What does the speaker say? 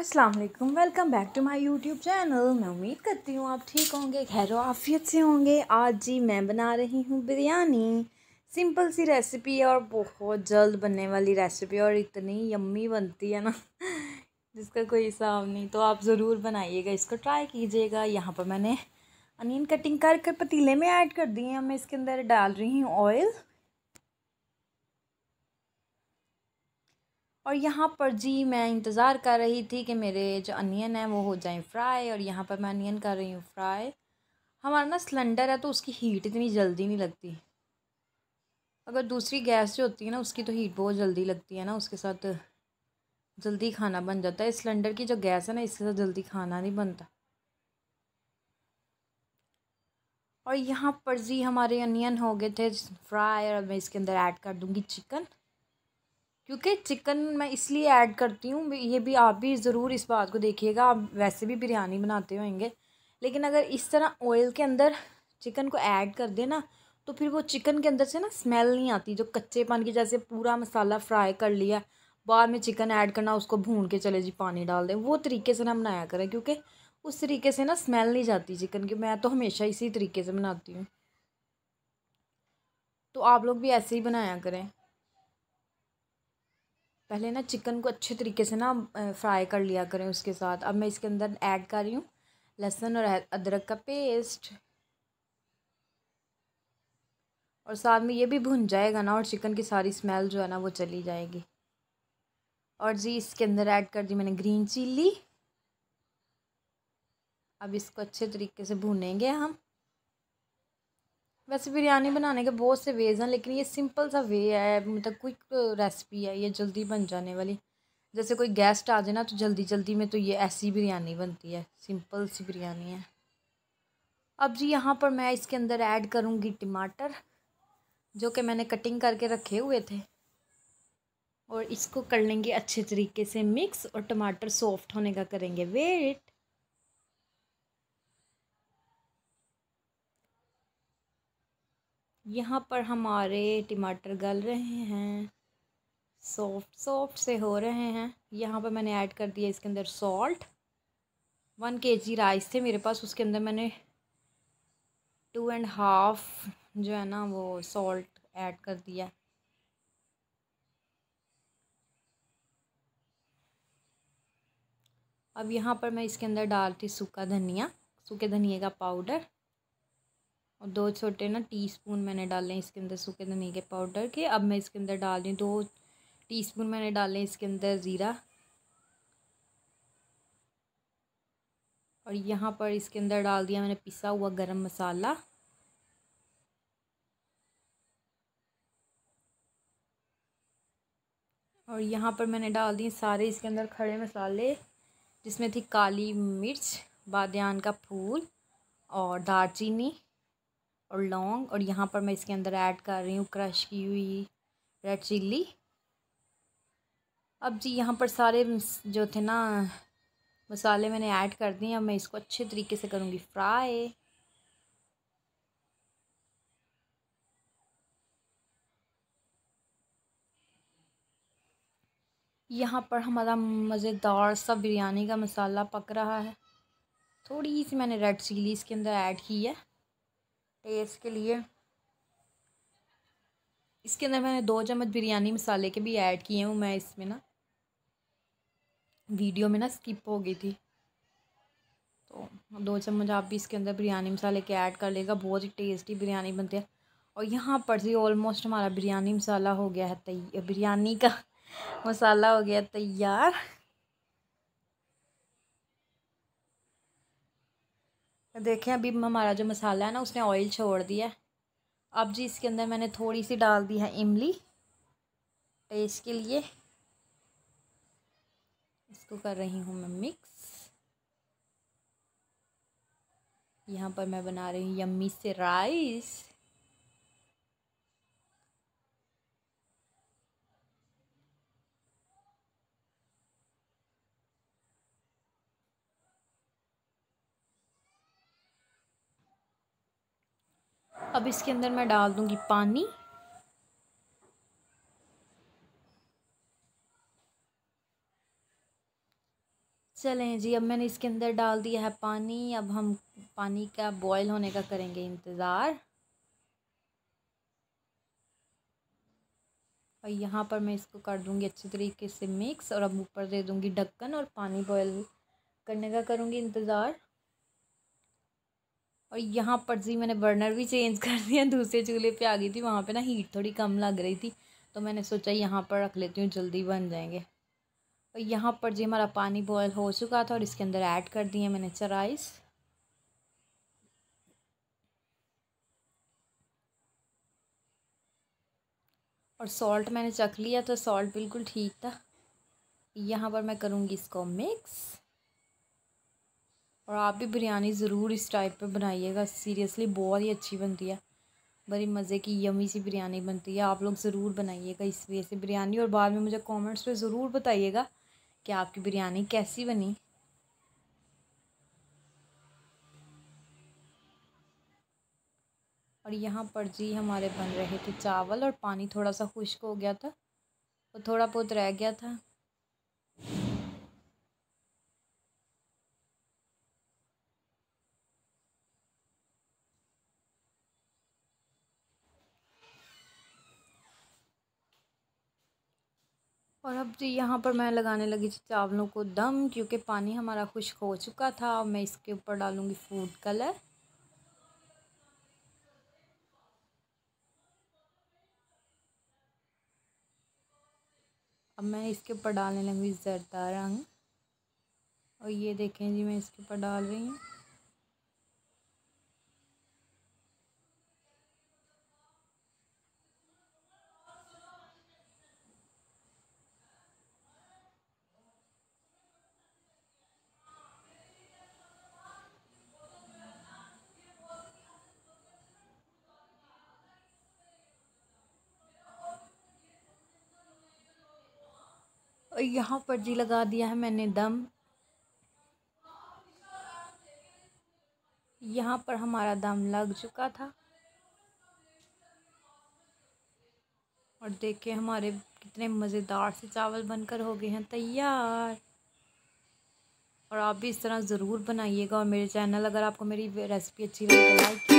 अस्सलाम वालेकुम welcome back to my YouTube channel मैं उम्मीद करती हूँ आप ठीक होंगे खैर आफियत से होंगे आज जी मैं बना रही हूँ बिरयानी सिंपल सी रेसिपी है और बहुत जल्द बनने वाली रेसिपी और इतनी यम्मी बनती है ना जिसका कोई हिसाब नहीं तो आप ज़रूर बनाइएगा इसको ट्राई कीजिएगा यहाँ पर मैंने अनियन कटिंग कर कर पतीले में ऐड कर दिए हैं मैं इसके अंदर डाल रही हूँ ऑयल और यहाँ पर जी मैं इंतज़ार कर रही थी कि मेरे जो अनियन है वो हो जाएं फ्राई और यहाँ पर मैं अनियन कर रही हूँ फ्राई हमारा ना सिलेंडर है तो उसकी हीट इतनी जल्दी नहीं लगती अगर दूसरी गैस जो होती है ना उसकी तो हीट बहुत जल्दी लगती है ना उसके साथ जल्दी खाना बन जाता है सिलेंडर की जो गैस है ना इसके साथ जल्दी खाना नहीं बनता और यहाँ पर जी हमारे अनियन हो गए थे फ्राई और मैं इसके अंदर ऐड कर दूँगी चिकन क्योंकि चिकन मैं इसलिए ऐड करती हूँ ये भी आप भी ज़रूर इस बात को देखिएगा आप वैसे भी बिरयानी बनाते होंगे लेकिन अगर इस तरह ऑयल के अंदर चिकन को ऐड कर देना तो फिर वो चिकन के अंदर से ना स्मेल नहीं आती जो कच्चे पान की जैसे पूरा मसाला फ्राई कर लिया बाद में चिकन ऐड करना उसको भून के चले जी पानी डाल दें वो तरीके से ना बनाया करें क्योंकि उस तरीके से ना स्मेल नहीं जाती चिकन की मैं तो हमेशा इसी तरीके से बनाती हूँ तो आप लोग भी ऐसे ही बनाया करें पहले ना चिकन को अच्छे तरीके से ना फ्राई कर लिया करें उसके साथ अब मैं इसके अंदर ऐड कर रही हूँ लहसुन और अदरक का पेस्ट और साथ में ये भी भुन जाएगा ना और चिकन की सारी स्मेल जो है ना वो चली जाएगी और जी इसके अंदर ऐड कर दी मैंने ग्रीन चिल्ली अब इसको अच्छे तरीके से भूनेंगे हम वैसे बिरयानी बनाने के बहुत से वेज़ हैं लेकिन ये सिंपल सा वे है मतलब क्विक रेसिपी uh, है ये जल्दी बन जाने वाली जैसे कोई गेस्ट आ जाए ना तो जल्दी जल्दी में तो ये ऐसी बिरयानी बनती है सिंपल सी बिरयानी है अब जी यहाँ पर मैं इसके अंदर ऐड करूँगी टमाटर जो कि मैंने कटिंग करके रखे हुए थे और इसको कर लेंगे अच्छे तरीके से मिक्स और टमाटर सॉफ्ट होने का करेंगे वेट यहाँ पर हमारे टमाटर गल रहे हैं सॉफ्ट सॉफ्ट से हो रहे हैं यहाँ पर मैंने ऐड कर दिया इसके अंदर सॉल्ट वन के जी राइस थे मेरे पास उसके अंदर मैंने टू एंड हाफ जो है ना वो सॉल्ट ऐड कर दिया अब यहाँ पर मैं इसके अंदर डालती सूखा धनिया सूखे धनिए का पाउडर और दो छोटे ना टीस्पून मैंने डाले हैं इसके अंदर सूखे धनिया के पाउडर के अब मैं इसके अंदर डाल दी दो टीस्पून मैंने डाले हैं इसके अंदर ज़ीरा और यहाँ पर इसके अंदर डाल दिया मैंने पिसा हुआ गरम मसाला और यहाँ पर मैंने डाल दिए सारे इसके अंदर खड़े मसाले जिसमें थी काली मिर्च बादन का फूल और दालचीनी और लौंग और यहाँ पर मैं इसके अंदर ऐड कर रही हूँ क्रश की हुई रेड चिल्ली अब जी यहाँ पर सारे जो थे ना मसाले मैंने ऐड कर दिए अब मैं इसको अच्छे तरीके से करूँगी फ्राई यहाँ पर हमारा मज़ेदार सा बिरयानी का मसाला पक रहा है थोड़ी सी मैंने रेड चिली इसके अंदर ऐड की है टेस्ट के लिए इसके अंदर मैंने दो चम्मच बिरयानी मसाले के भी ऐड किए हूँ मैं इसमें ना वीडियो में ना स्किप हो गई थी तो दो चम्मच आप भी इसके अंदर बिरयानी मसाले के ऐड कर लेगा बहुत ही टेस्टी बिरयानी बनती है और यहाँ पर से ऑलमोस्ट हमारा बिरयानी मसाला हो गया है तैयार बिरयानी का मसाला हो गया तैयार देखें अभी हमारा जो मसाला है ना उसने ऑयल छोड़ दिया है अब जी इसके अंदर मैंने थोड़ी सी डाल दी है इमली टेस्ट के लिए इसको कर रही हूँ मैं मिक्स यहाँ पर मैं बना रही हूँ यम्मी से राइस अब इसके अंदर मैं डाल दूँगी पानी चलें जी अब मैंने इसके अंदर डाल दिया है पानी अब हम पानी का बॉयल होने का करेंगे इंतज़ार और यहाँ पर मैं इसको कर दूँगी अच्छे तरीके से मिक्स और अब ऊपर दे दूँगी ढक्कन और पानी बॉयल करने का करूँगी इंतज़ार और यहाँ पर जी मैंने बर्नर भी चेंज कर दिया दूसरे चूल्हे पे आ गई थी वहाँ पे ना हीट थोड़ी कम लग रही थी तो मैंने सोचा यहाँ पर रख लेती हूँ जल्दी बन जाएंगे और यहाँ पर जी हमारा पानी बॉयल हो चुका था और इसके अंदर ऐड कर दिए मैंने चराइस अच्छा और सॉल्ट मैंने चख लिया तो सॉल्ट बिल्कुल ठीक था यहाँ पर मैं करूँगी इसको मिक्स और आप भी बिरयानी ज़रूर इस टाइप पे बनाइएगा सीरियसली बहुत ही अच्छी बनती है बड़ी मज़े की यमी सी बिरयानी बनती है आप लोग ज़रूर बनाइएगा इस वजह से बिरयानी और बाद में मुझे कमेंट्स पे ज़रूर बताइएगा कि आपकी बिरयानी कैसी बनी और यहाँ पर जी हमारे बन रहे थे चावल और पानी थोड़ा सा खुश्क हो गया था और थोड़ा बहुत रह गया था और अब जी तो यहाँ पर मैं लगाने लगी थी चावलों को दम क्योंकि पानी हमारा खुश्क हो चुका था और मैं इसके ऊपर डालूँगी फूड कलर अब मैं इसके ऊपर डालने लगी जरदा रंग और ये देखें जी मैं इसके ऊपर डाल रही हूँ यहाँ पर जी लगा दिया है मैंने दम यहाँ पर हमारा दम लग चुका था और देखे हमारे कितने मज़ेदार से चावल बनकर हो गए हैं तैयार और आप भी इस तरह ज़रूर बनाइएगा और मेरे चैनल अगर आपको मेरी रेसिपी अच्छी लगे तो लाइक